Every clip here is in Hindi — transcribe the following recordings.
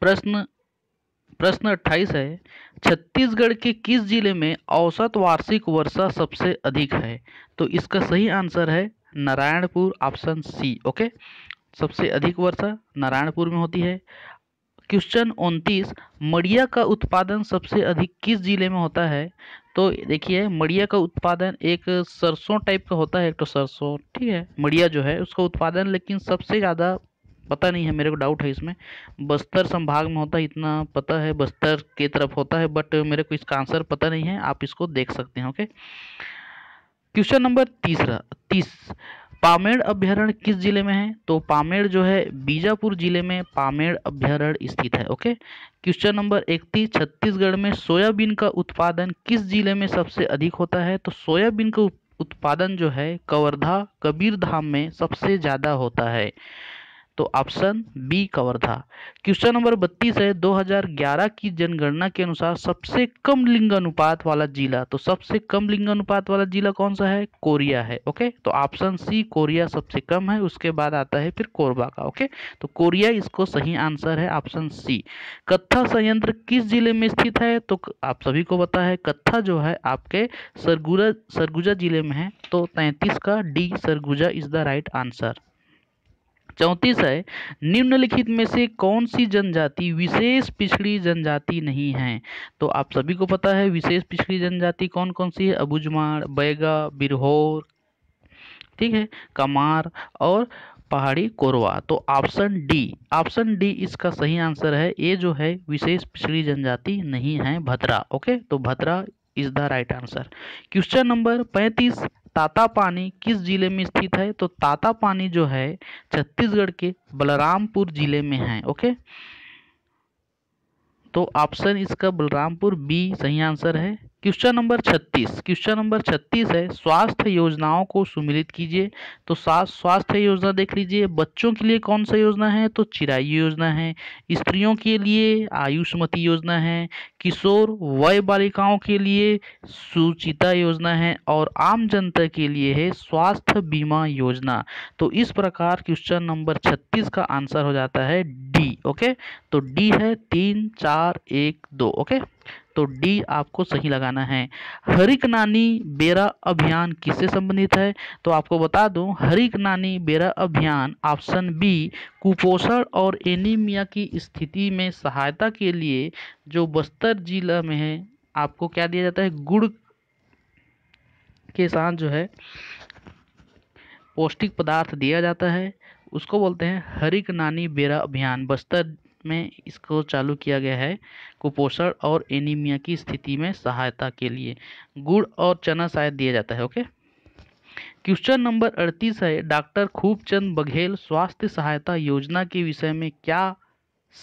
प्रश्न प्रश्न अट्ठाईस है छत्तीसगढ़ के किस जिले में औसत वार्षिक वर्षा सबसे अधिक है तो इसका सही आंसर है नारायणपुर ऑप्शन सी ओके सबसे अधिक वर्षा नारायणपुर में होती है क्वेश्चन उनतीस मड़िया का उत्पादन सबसे अधिक किस जिले में होता है तो देखिए मड़िया का उत्पादन एक सरसों टाइप का होता है एक तो सरसों ठीक है मड़िया जो है उसका उत्पादन लेकिन सबसे ज़्यादा पता नहीं है मेरे को डाउट है इसमें बस्तर संभाग में होता है इतना पता है बस्तर के तरफ होता है बट मेरे को इसका आंसर पता नहीं है आप इसको देख सकते हैं ओके क्वेश्चन नंबर तीसरा तीस पामेड़ अभ्यारण्य किस जिले में है तो पामेड़ जो है बीजापुर जिले में पामेड़ अभ्यारण्य स्थित है ओके क्वेश्चन नंबर इकतीस छत्तीसगढ़ में सोयाबीन का उत्पादन किस जिले में सबसे अधिक होता है तो सोयाबीन का उत्पादन जो है कवर्धा कबीरधाम में सबसे ज़्यादा होता है तो ऑप्शन बी कवर था क्वेश्चन नंबर बत्तीस है 2011 की जनगणना के अनुसार सबसे कम लिंग अनुपात वाला जिला तो सबसे कम लिंग अनुपात वाला जिला कौन सा है कोरिया है ओके तो ऑप्शन सी कोरिया सबसे कम है उसके बाद आता है फिर कोरबा का ओके तो कोरिया इसको सही आंसर है ऑप्शन सी कत्था संयंत्र किस जिले में स्थित है तो आप सभी को पता है कत्था जो है आपके सरगुजा सरगुजा जिले में है तो तैंतीस का D Surguja is the right answer चौंतीस है निम्नलिखित में से कौन सी जनजाति विशेष पिछड़ी जनजाति नहीं है तो आप सभी को पता है विशेष पिछड़ी जनजाति कौन कौन सी है अबुजमार बैगा बिरहोर ठीक है कमार और पहाड़ी कोरवा तो ऑप्शन डी ऑप्शन डी इसका सही आंसर है ये जो है विशेष पिछड़ी जनजाति नहीं है भद्रा ओके तो Bhadra is the right answer question number पैंतीस ताता पानी किस जिले में स्थित है तो ताता पानी जो है छत्तीसगढ़ के बलरामपुर जिले में है ओके तो ऑप्शन इसका बलरामपुर बी सही आंसर है क्वेश्चन नंबर 36 क्वेश्चन नंबर 36 है स्वास्थ्य योजनाओं को सुमिलित कीजिए तो स्वास्थ्य योजना देख लीजिए बच्चों के लिए कौन सा योजना है तो चिरायु योजना है स्त्रियों के लिए आयुष्मती योजना है किशोर वय बालिकाओं के लिए सुचिता योजना है और आम जनता के लिए है स्वास्थ्य बीमा योजना तो इस प्रकार क्वेश्चन नंबर छत्तीस का आंसर हो जाता है डी ओके तो डी है तीन चार एक दो ओके तो डी आपको सही लगाना है हरिक नानी बेरा अभियान किससे संबंधित है तो आपको बता दूं हरिक नानी बेरा अभियान ऑप्शन बी कुपोषण और एनीमिया की स्थिति में सहायता के लिए जो बस्तर जिला में है आपको क्या दिया जाता है गुड़ के साथ जो है पौष्टिक पदार्थ दिया जाता है उसको बोलते हैं हरिक नानी बेरा अभियान बस्तर में इसको चालू किया गया है कुपोषण और एनीमिया की स्थिति में सहायता के लिए गुड़ और चना शायद दिया जाता है ओके क्वेश्चन नंबर अड़तीस है डॉक्टर खूबचंद बघेल स्वास्थ्य सहायता योजना के विषय में क्या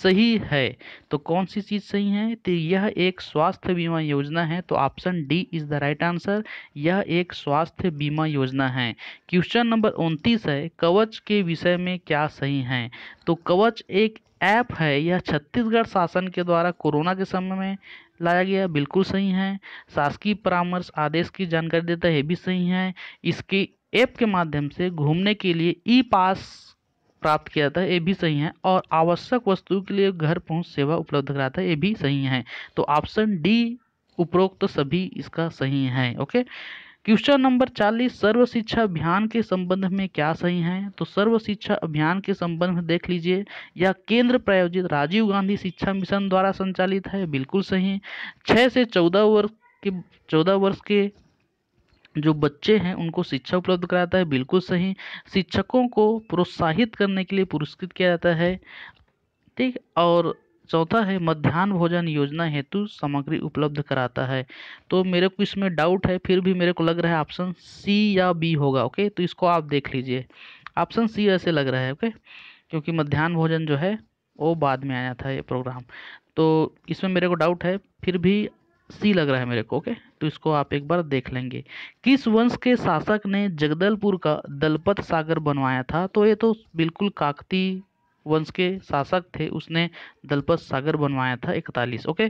सही है तो कौन सी चीज़ सही है तो यह एक स्वास्थ्य बीमा योजना है तो option D is the right answer यह एक स्वास्थ्य बीमा योजना है क्वेश्चन नंबर उनतीस है कवच के विषय में क्या सही है तो कवच एक ऐप है यह छत्तीसगढ़ शासन के द्वारा कोरोना के समय में लाया गया बिल्कुल सही है शासकीय परामर्श आदेश की जानकारी देता है ये भी सही है इसके ऐप के माध्यम से घूमने के लिए ई पास प्राप्त किया जाता है ये भी सही है और आवश्यक वस्तु के लिए घर पहुंच सेवा उपलब्ध कराता है ये भी सही है तो ऑप्शन डी उपरोक्त तो सभी इसका सही है ओके क्वेश्चन नंबर चालीस सर्व शिक्षा अभियान के संबंध में क्या सही है तो सर्व शिक्षा अभियान के संबंध में देख लीजिए यह केंद्र प्रायोजित राजीव गांधी शिक्षा मिशन द्वारा संचालित है बिल्कुल सही छः से चौदह वर्ष के चौदह वर्ष के जो बच्चे हैं उनको शिक्षा उपलब्ध कराता है बिल्कुल सही शिक्षकों को प्रोत्साहित करने के लिए पुरस्कृत किया जाता है ठीक और चौथा है मध्यान्ह भोजन योजना हेतु सामग्री उपलब्ध कराता है तो मेरे को इसमें डाउट है फिर भी मेरे को लग रहा है ऑप्शन सी या बी होगा ओके तो इसको आप देख लीजिए ऑप्शन सी ऐसे लग रहा है ओके क्योंकि मध्यान्ह भोजन जो है वो बाद में आया था ये प्रोग्राम तो इसमें मेरे को डाउट है फिर भी सी लग रहा है मेरे को ओके तो इसको आप एक बार देख लेंगे किस वंश के शासक ने जगदलपुर का दलपत सागर बनवाया था तो ये तो बिल्कुल काकती वंश के शासक थे उसने दलपत सागर बनवाया था इकतालीस ओके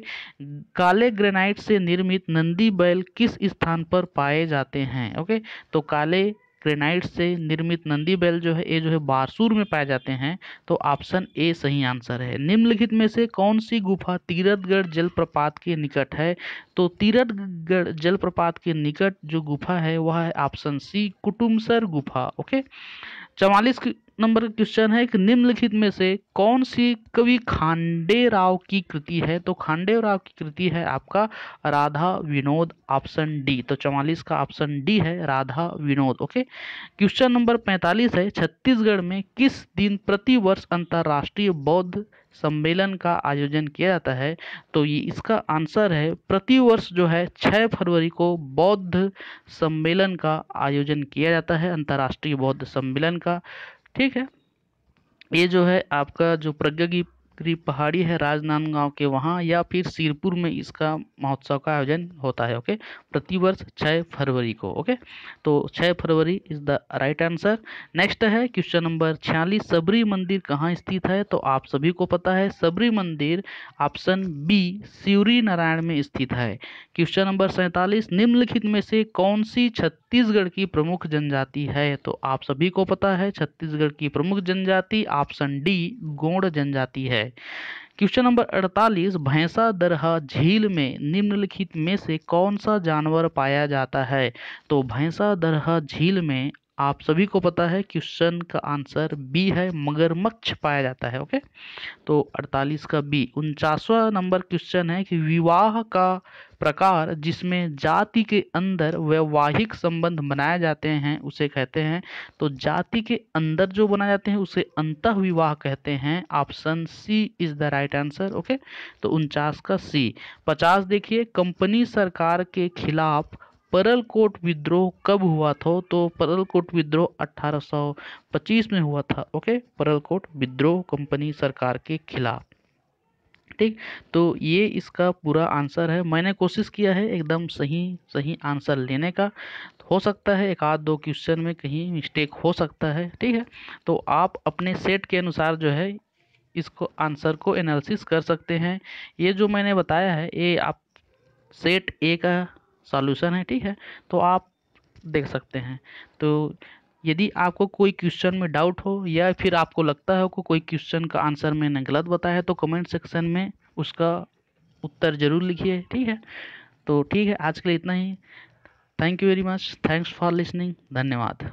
काले ग्रेनाइट से निर्मित नंदी बैल किस स्थान पर पाए जाते हैं ओके तो काले ग्रेनाइट से निर्मित नंदी बैल जो है ये जो है बारसूर में पाए जाते हैं तो ऑप्शन ए सही आंसर है निम्नलिखित में से कौन सी गुफा तीरथगढ़ जलप्रपात के निकट है तो तीरथगढ़ जलप्रपात के निकट जो गुफा है वह है ऑप्शन सी कुटुमसर गुफा ओके चवालीस नंबर का क्वेश्चन है कि निम्नलिखित में से कौन सी कवि खांडे राव की कृति है तो खांडे राव की कृति है आपका राधा विनोद ऑप्शन डी तो चौवालीस का ऑप्शन डी है Radha Vinod okay question number पैंतालीस है छत्तीसगढ़ में किस दिन प्रतिवर्ष अंतर्राष्ट्रीय बौद्ध सम्मेलन का आयोजन किया जाता है तो ये इसका आंसर है प्रतिवर्ष जो है 6 फरवरी को बौद्ध सम्मेलन का आयोजन किया जाता है अंतर्राष्ट्रीय बौद्ध सम्मेलन का ठीक है ये जो है आपका जो प्रज्ञगिरी पहाड़ी है राजनांदगांव के वहाँ या फिर सिरपुर में इसका महोत्सव का आयोजन होता है ओके प्रतिवर्ष छः फरवरी को ओके तो छः फरवरी is the right answer next है क्वेश्चन नंबर छियालीस सबरी मंदिर कहाँ स्थित है तो आप सभी को पता है सबरी मंदिर ऑप्शन बी शिवरी नारायण में स्थित है क्वेश्चन नंबर सैंतालीस निम्नलिखित में से कौन सी छत्तीसगढ़ की प्रमुख जनजाति है तो आप सभी को पता है छत्तीसगढ़ की प्रमुख जनजाति ऑप्शन डी गौड़ जनजाति है क्वेश्चन नंबर 48 भैंसा दरहा झील में निम्नलिखित में से कौन सा जानवर पाया जाता है तो भैंसा दरहा झील में आप सभी को पता है क्वेश्चन का आंसर बी है मगरमच्छ पाया जाता है ओके तो 48 का बी उनचासवा नंबर क्वेश्चन है कि विवाह का प्रकार जिसमें जाति के अंदर वैवाहिक संबंध बनाए जाते हैं उसे कहते हैं तो जाति के अंदर जो बनाए जाते हैं उसे अंत विवाह कहते हैं option C is the right answer okay तो उनचास का सी पचास देखिए कंपनी सरकार के खिलाफ परल कोट विद्रोह कब हुआ था तो कोट विद्रोह 1825 में हुआ था ओके परल कोट विद्रोह कंपनी सरकार के खिलाफ ठीक तो ये इसका पूरा आंसर है मैंने कोशिश किया है एकदम सही सही आंसर लेने का हो सकता है एक आध दो क्वेश्चन में कहीं मिस्टेक हो सकता है ठीक है तो आप अपने सेट के अनुसार जो है इसको आंसर को एनालिसिस कर सकते हैं ये जो मैंने बताया है ये आप सेट ए का सॉल्यूशन है ठीक है तो आप देख सकते हैं तो यदि आपको कोई क्वेश्चन में डाउट हो या फिर आपको लगता है कोई क्वेश्चन का आंसर मैंने गलत बताया तो कमेंट सेक्शन में उसका उत्तर ज़रूर लिखिए ठीक है तो ठीक है आज के लिए इतना ही thank you very much thanks for listening धन्यवाद